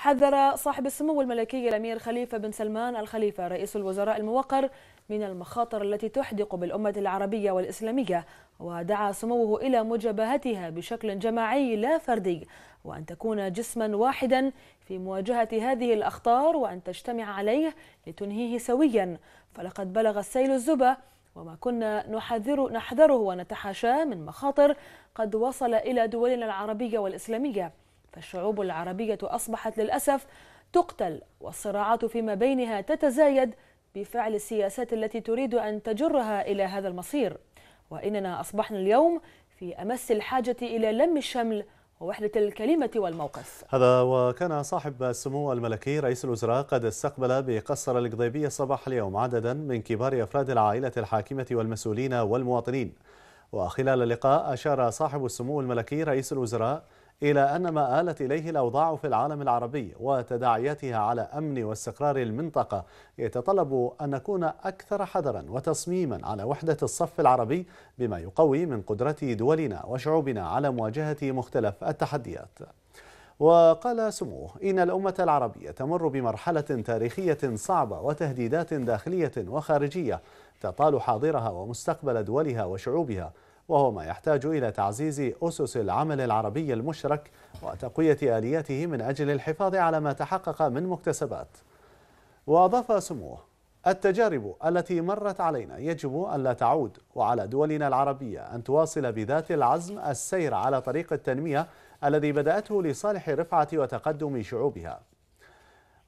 حذر صاحب السمو الملكي الأمير خليفة بن سلمان الخليفة رئيس الوزراء الموقر من المخاطر التي تحدق بالأمة العربية والإسلامية ودعا سموه إلى مجابهتها بشكل جماعي لا فردي وأن تكون جسما واحدا في مواجهة هذه الأخطار وأن تجتمع عليه لتنهيه سويا فلقد بلغ السيل الزبا وما كنا نحذر نحذره ونتحاشاه من مخاطر قد وصل إلى دولنا العربية والإسلامية فالشعوب العربية أصبحت للأسف تقتل والصراعات فيما بينها تتزايد بفعل السياسات التي تريد أن تجرها إلى هذا المصير وإننا أصبحنا اليوم في أمس الحاجة إلى لم الشمل ووحدة الكلمة والموقف هذا وكان صاحب السمو الملكي رئيس الوزراء قد استقبل بقصر القضيبية صباح اليوم عددا من كبار أفراد العائلة الحاكمة والمسؤولين والمواطنين وخلال اللقاء أشار صاحب السمو الملكي رئيس الوزراء إلى أن ما آلت إليه الأوضاع في العالم العربي وتداعياتها على أمن واستقرار المنطقة يتطلب أن نكون أكثر حذرا وتصميما على وحدة الصف العربي بما يقوي من قدرة دولنا وشعوبنا على مواجهة مختلف التحديات وقال سموه إن الأمة العربية تمر بمرحلة تاريخية صعبة وتهديدات داخلية وخارجية تطال حاضرها ومستقبل دولها وشعوبها وهو ما يحتاج إلى تعزيز أسس العمل العربي المشرك وتقوية آلياته من أجل الحفاظ على ما تحقق من مكتسبات وأضاف سموه التجارب التي مرت علينا يجب أن لا تعود وعلى دولنا العربية أن تواصل بذات العزم السير على طريق التنمية الذي بدأته لصالح رفعة وتقدم شعوبها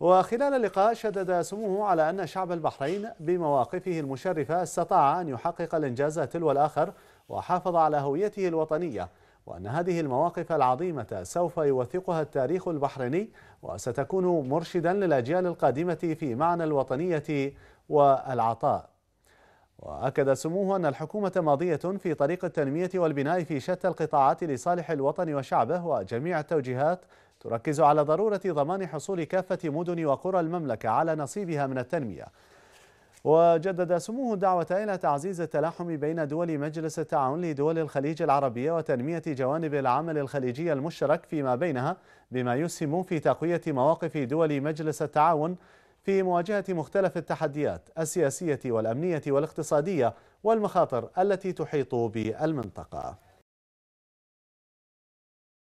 وخلال اللقاء شدد سموه على أن شعب البحرين بمواقفه المشرفة استطاع أن يحقق الإنجاز تلو الآخر وحافظ على هويته الوطنية وأن هذه المواقف العظيمة سوف يوثقها التاريخ البحريني وستكون مرشدا للأجيال القادمة في معنى الوطنية والعطاء وأكد سموه أن الحكومة ماضية في طريق التنمية والبناء في شتى القطاعات لصالح الوطن وشعبه وجميع التوجيهات تركز على ضرورة ضمان حصول كافة مدن وقرى المملكة على نصيبها من التنمية وجدد سموه الدعوة إلى تعزيز التلاحم بين دول مجلس التعاون لدول الخليج العربية وتنمية جوانب العمل الخليجي المشترك فيما بينها بما يسهم في تقوية مواقف دول مجلس التعاون في مواجهة مختلف التحديات السياسية والأمنية والاقتصادية والمخاطر التي تحيط بالمنطقة